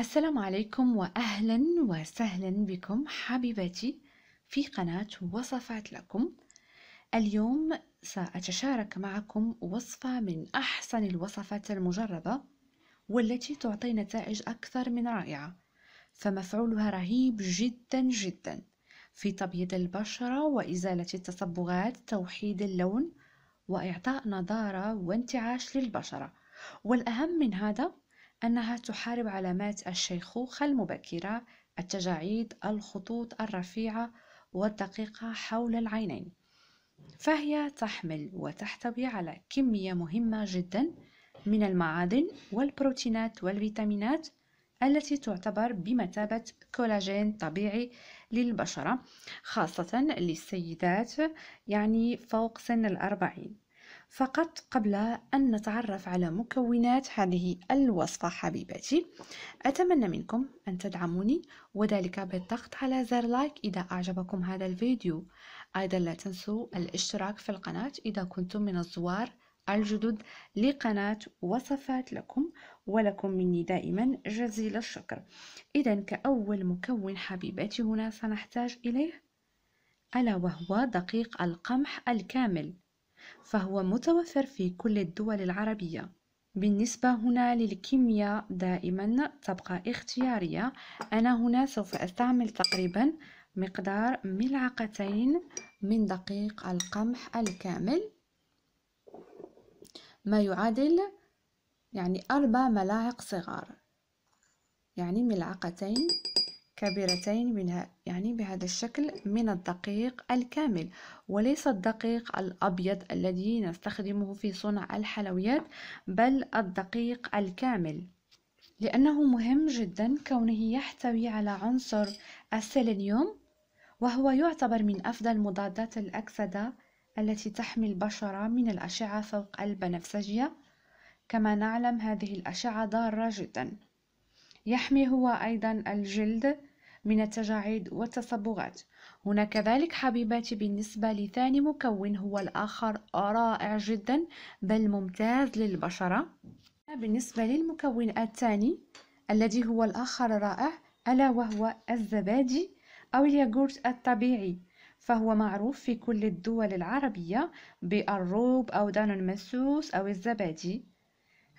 السلام عليكم واهلا وسهلا بكم حبيبتي في قناه وصفات لكم اليوم ساتشارك معكم وصفه من احسن الوصفات المجربه والتي تعطي نتائج اكثر من رائعه فمفعولها رهيب جدا جدا في تبييض البشره وازاله التصبغات توحيد اللون واعطاء نضاره وانتعاش للبشره والاهم من هذا أنها تحارب علامات الشيخوخة المبكرة التجاعيد الخطوط الرفيعة والدقيقة حول العينين فهي تحمل وتحتوي على كمية مهمة جدا من المعادن والبروتينات والفيتامينات التي تعتبر بمثابة كولاجين طبيعي للبشرة خاصة للسيدات يعني فوق سن الأربعين فقط قبل أن نتعرف على مكونات هذه الوصفة حبيباتي أتمنى منكم أن تدعموني وذلك بالضغط على زر لايك إذا أعجبكم هذا الفيديو أيضا لا تنسوا الاشتراك في القناة إذا كنتم من الزوار الجدد لقناة وصفات لكم ولكم مني دائما جزيل الشكر إذا كأول مكون حبيباتي هنا سنحتاج إليه ألا وهو دقيق القمح الكامل فهو متوفر في كل الدول العربية بالنسبة هنا للكيمياء دائما تبقى اختيارية أنا هنا سوف أستعمل تقريبا مقدار ملعقتين من دقيق القمح الكامل ما يعادل يعني أربع ملاعق صغار يعني ملعقتين كبيرتين منها يعني بهذا الشكل من الدقيق الكامل وليس الدقيق الأبيض الذي نستخدمه في صنع الحلويات بل الدقيق الكامل لأنه مهم جدا كونه يحتوي على عنصر السيلينيوم وهو يعتبر من أفضل مضادات الأكسدة التي تحمي البشرة من الأشعة فوق البنفسجية كما نعلم هذه الأشعة ضارة جدا يحمي هو أيضا الجلد من التجاعيد والتصبغات هنا كذلك حبيباتي بالنسبة لثاني مكون هو الآخر رائع جدا بل ممتاز للبشرة بالنسبة للمكون الثاني الذي هو الآخر رائع ألا وهو الزبادي أو الياغورت الطبيعي فهو معروف في كل الدول العربية بالروب أو دانون مسوس أو الزبادي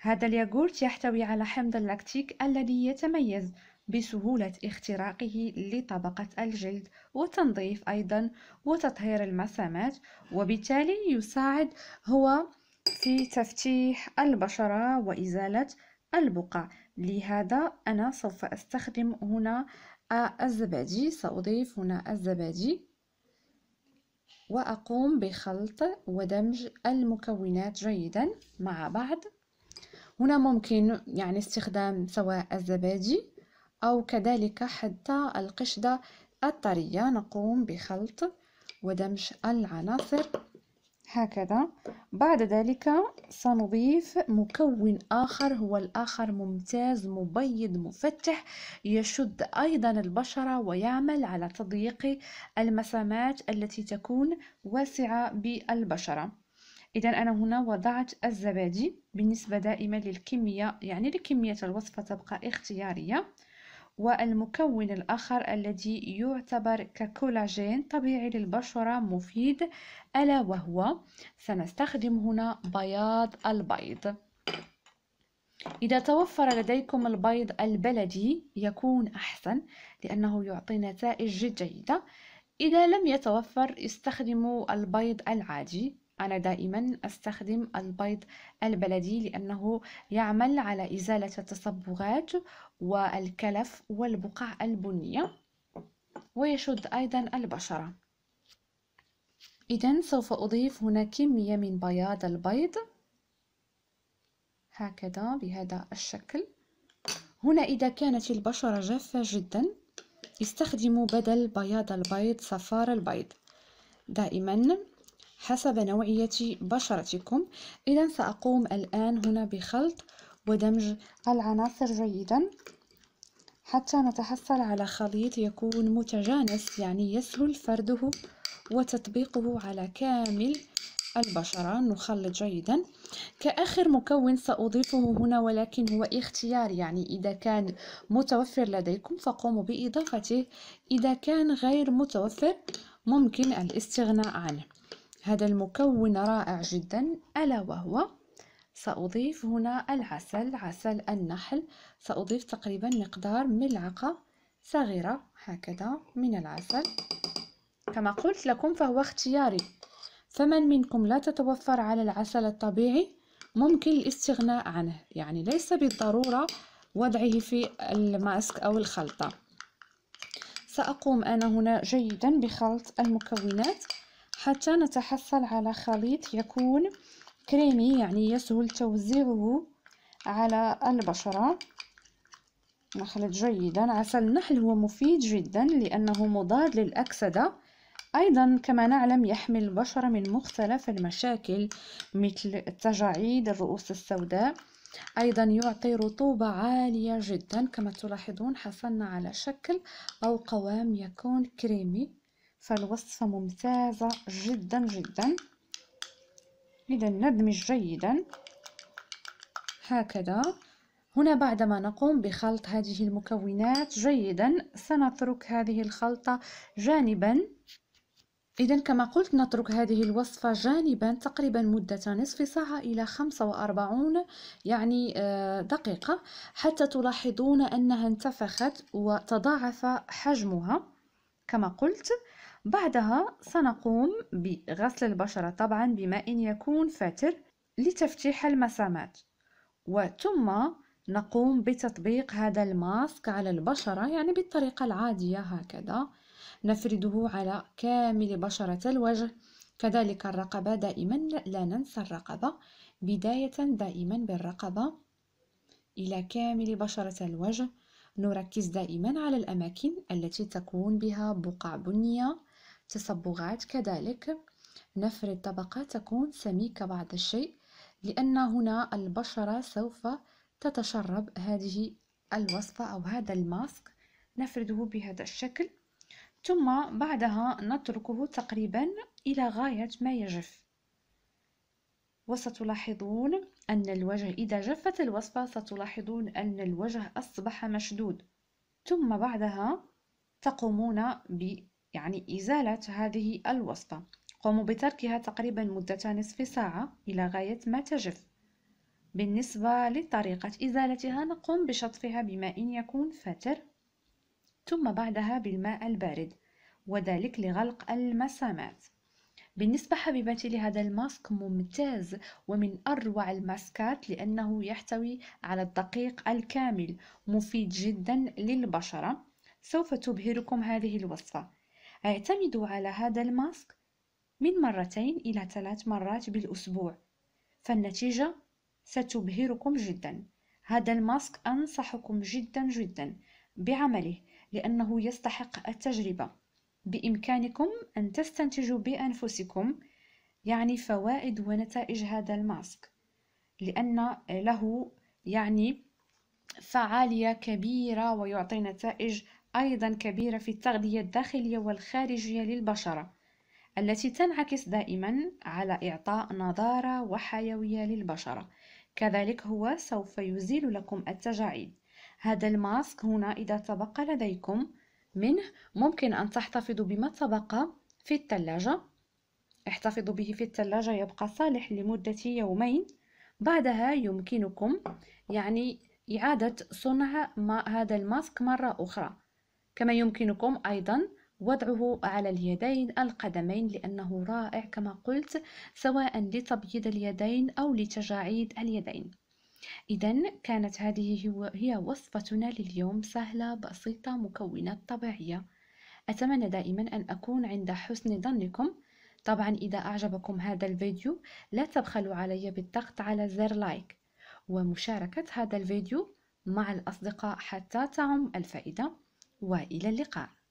هذا الياغورت يحتوي على حمض اللاكتيك الذي يتميز بسهولة اختراقه لطبقة الجلد وتنظيف أيضا وتطهير المسامات وبالتالي يساعد هو في تفتيح البشرة وإزالة البقع لهذا أنا سوف أستخدم هنا الزبادي سأضيف هنا الزبادي وأقوم بخلط ودمج المكونات جيدا مع بعض هنا ممكن يعني استخدام سواء الزبادي أو كذلك حتى القشدة الطرية نقوم بخلط ودمج العناصر هكذا بعد ذلك سنضيف مكون آخر هو الآخر ممتاز مبيض مفتح يشد أيضا البشرة ويعمل على تضييق المسامات التي تكون واسعة بالبشرة إذا أنا هنا وضعت الزبادي بالنسبة دائما للكمية يعني لكمية الوصفة تبقى اختيارية والمكون الآخر الذي يعتبر ككولاجين طبيعي للبشرة مفيد ألا وهو سنستخدم هنا بياض البيض إذا توفر لديكم البيض البلدي يكون أحسن لأنه يعطي نتائج جيدة إذا لم يتوفر استخدموا البيض العادي أنا دائما أستخدم البيض البلدي لأنه يعمل على إزالة التصبغات والكلف والبقع البنية ويشد أيضا البشرة إذا سوف أضيف هنا كمية من بياض البيض هكذا بهذا الشكل هنا إذا كانت البشرة جافة جدا استخدموا بدل بياض البيض صفار البيض دائما حسب نوعية بشرتكم إذا سأقوم الآن هنا بخلط ودمج العناصر جيدا حتى نتحصل على خليط يكون متجانس يعني يسهل فرده وتطبيقه على كامل البشرة نخلط جيدا كآخر مكون سأضيفه هنا ولكن هو اختيار يعني إذا كان متوفر لديكم فقوموا بإضافته إذا كان غير متوفر ممكن الاستغناء عنه هذا المكون رائع جدا ألا وهو سأضيف هنا العسل عسل النحل سأضيف تقريبا مقدار ملعقة صغيرة هكذا من العسل كما قلت لكم فهو اختياري فمن منكم لا تتوفر على العسل الطبيعي ممكن الاستغناء عنه يعني ليس بالضرورة وضعه في الماسك أو الخلطة سأقوم أنا هنا جيدا بخلط المكونات حتى نتحصل على خليط يكون كريمي يعني يسهل توزيعه على البشرة نخلط جيدا عسل النحل هو مفيد جدا لأنه مضاد للأكسدة أيضا كما نعلم يحمي البشرة من مختلف المشاكل مثل التجاعيد الرؤوس السوداء أيضا يعطي رطوبة عالية جدا كما تلاحظون حصلنا على شكل أو قوام يكون كريمي فالوصفة ممتازة جدا جدا إذا ندمج جيدا هكذا هنا بعدما نقوم بخلط هذه المكونات جيدا سنترك هذه الخلطة جانبا إذا كما قلت نترك هذه الوصفة جانبا تقريبا مدة نصف ساعة إلى 45 يعني آه، دقيقة حتى تلاحظون أنها انتفخت وتضاعف حجمها كما قلت بعدها سنقوم بغسل البشرة طبعا بماء يكون فاتر لتفتيح المسامات وثم نقوم بتطبيق هذا الماسك على البشرة يعني بالطريقة العادية هكذا نفرده على كامل بشرة الوجه كذلك الرقبة دائما لا ننسى الرقبة بداية دائما بالرقبة إلى كامل بشرة الوجه نركز دائما على الأماكن التي تكون بها بقع بنية تصبغات كذلك نفرد طبقة تكون سميكة بعض الشيء لأن هنا البشرة سوف تتشرب هذه الوصفة أو هذا الماسك نفرده بهذا الشكل ثم بعدها نتركه تقريبا إلى غاية ما يجف وستلاحظون أن الوجه إذا جفت الوصفة ستلاحظون أن الوجه أصبح مشدود ثم بعدها تقومون ب يعني إزالة هذه الوصفة قوموا بتركها تقريبا مدة نصف ساعة إلى غاية ما تجف بالنسبة لطريقة إزالتها نقوم بشطفها بماء يكون فاتر ثم بعدها بالماء البارد وذلك لغلق المسامات بالنسبة حبيبتي لهذا الماسك ممتاز ومن أروع الماسكات لأنه يحتوي على الدقيق الكامل مفيد جدا للبشرة سوف تبهركم هذه الوصفة اعتمدوا على هذا الماسك من مرتين إلى ثلاث مرات بالأسبوع فالنتيجة ستبهركم جدا هذا الماسك أنصحكم جدا جدا بعمله لأنه يستحق التجربة بإمكانكم أن تستنتجوا بأنفسكم يعني فوائد ونتائج هذا الماسك لأن له يعني فعالية كبيرة ويعطي نتائج أيضا كبيرة في التغذية الداخلية والخارجية للبشرة التي تنعكس دائما على إعطاء نضارة وحيوية للبشرة كذلك هو سوف يزيل لكم التجاعيد هذا الماسك هنا إذا تبقى لديكم منه ممكن أن تحتفظوا بما تبقى في الثلاجة احتفظوا به في الثلاجة يبقى صالح لمدة يومين بعدها يمكنكم يعني إعادة صنع ما هذا الماسك مرة أخرى كما يمكنكم أيضا وضعه على اليدين القدمين لأنه رائع كما قلت سواء لتبييض اليدين أو لتجاعيد اليدين إذا كانت هذه هي وصفتنا لليوم سهلة بسيطة مكونات طبيعية أتمنى دائما أن أكون عند حسن ظنكم طبعا إذا أعجبكم هذا الفيديو لا تبخلوا علي بالضغط على زر لايك ومشاركة هذا الفيديو مع الأصدقاء حتى تعم الفائدة وإلى اللقاء